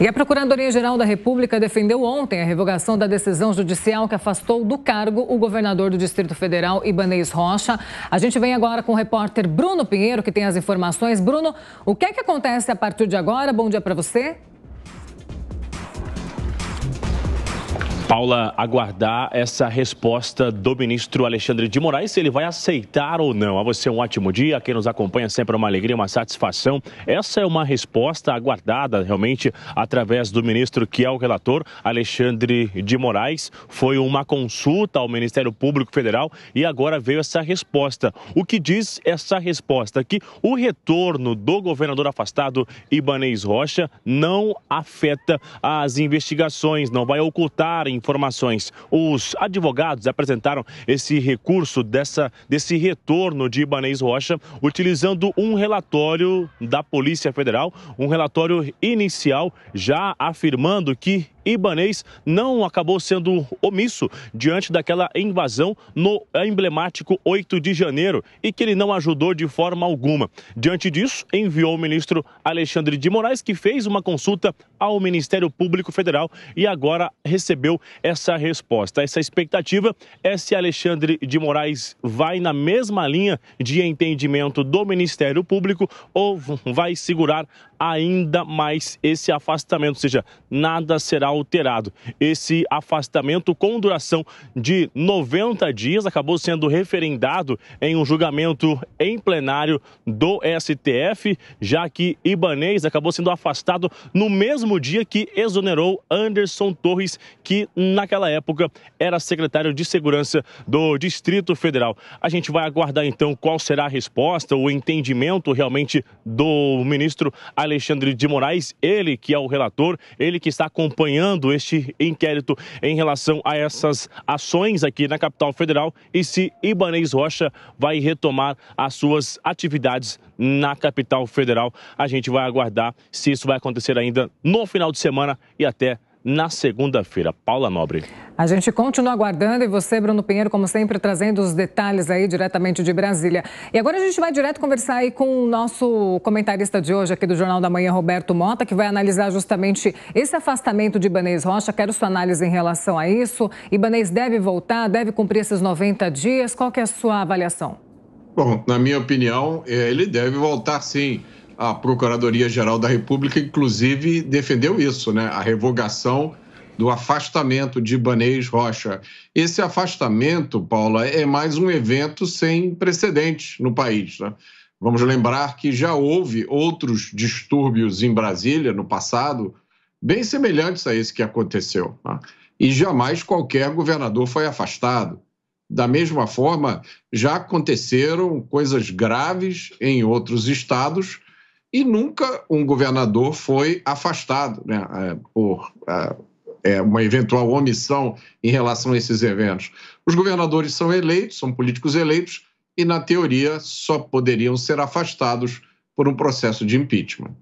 E a Procuradoria-Geral da República defendeu ontem a revogação da decisão judicial que afastou do cargo o governador do Distrito Federal, Ibanez Rocha. A gente vem agora com o repórter Bruno Pinheiro, que tem as informações. Bruno, o que é que acontece a partir de agora? Bom dia para você. Paula, aguardar essa resposta do ministro Alexandre de Moraes, se ele vai aceitar ou não. A você um ótimo dia, a quem nos acompanha sempre é uma alegria, uma satisfação. Essa é uma resposta aguardada realmente através do ministro que é o relator, Alexandre de Moraes. Foi uma consulta ao Ministério Público Federal e agora veio essa resposta. O que diz essa resposta? Que o retorno do governador afastado Ibanez Rocha não afeta as investigações, não vai ocultar em informações. Os advogados apresentaram esse recurso dessa, desse retorno de Ibanez Rocha utilizando um relatório da Polícia Federal, um relatório inicial já afirmando que Ibanês não acabou sendo omisso diante daquela invasão no emblemático 8 de janeiro e que ele não ajudou de forma alguma. Diante disso, enviou o ministro Alexandre de Moraes, que fez uma consulta ao Ministério Público Federal e agora recebeu essa resposta, essa expectativa é se Alexandre de Moraes vai na mesma linha de entendimento do Ministério Público ou vai segurar ainda mais esse afastamento, ou seja, nada será alterado. Esse afastamento com duração de 90 dias acabou sendo referendado em um julgamento em plenário do STF, já que Ibanez acabou sendo afastado no mesmo dia que exonerou Anderson Torres, que naquela época era secretário de Segurança do Distrito Federal. A gente vai aguardar então qual será a resposta, o entendimento realmente do ministro Alexandre Alexandre de Moraes, ele que é o relator, ele que está acompanhando este inquérito em relação a essas ações aqui na capital federal e se Ibanez Rocha vai retomar as suas atividades na capital federal. A gente vai aguardar se isso vai acontecer ainda no final de semana e até na segunda-feira. Paula Nobre. A gente continua aguardando e você, Bruno Pinheiro, como sempre, trazendo os detalhes aí diretamente de Brasília. E agora a gente vai direto conversar aí com o nosso comentarista de hoje aqui do Jornal da Manhã, Roberto Mota, que vai analisar justamente esse afastamento de Ibanez Rocha. Quero sua análise em relação a isso. Ibanez deve voltar, deve cumprir esses 90 dias. Qual que é a sua avaliação? Bom, na minha opinião, é, ele deve voltar sim a Procuradoria-Geral da República, inclusive, defendeu isso, né? A revogação do afastamento de Ibanez Rocha. Esse afastamento, Paula, é mais um evento sem precedentes no país. Né? Vamos lembrar que já houve outros distúrbios em Brasília no passado, bem semelhantes a esse que aconteceu. Né? E jamais qualquer governador foi afastado. Da mesma forma, já aconteceram coisas graves em outros estados e nunca um governador foi afastado né, é, por é, é, uma eventual omissão em relação a esses eventos. Os governadores são eleitos, são políticos eleitos, e, na teoria, só poderiam ser afastados por um processo de impeachment.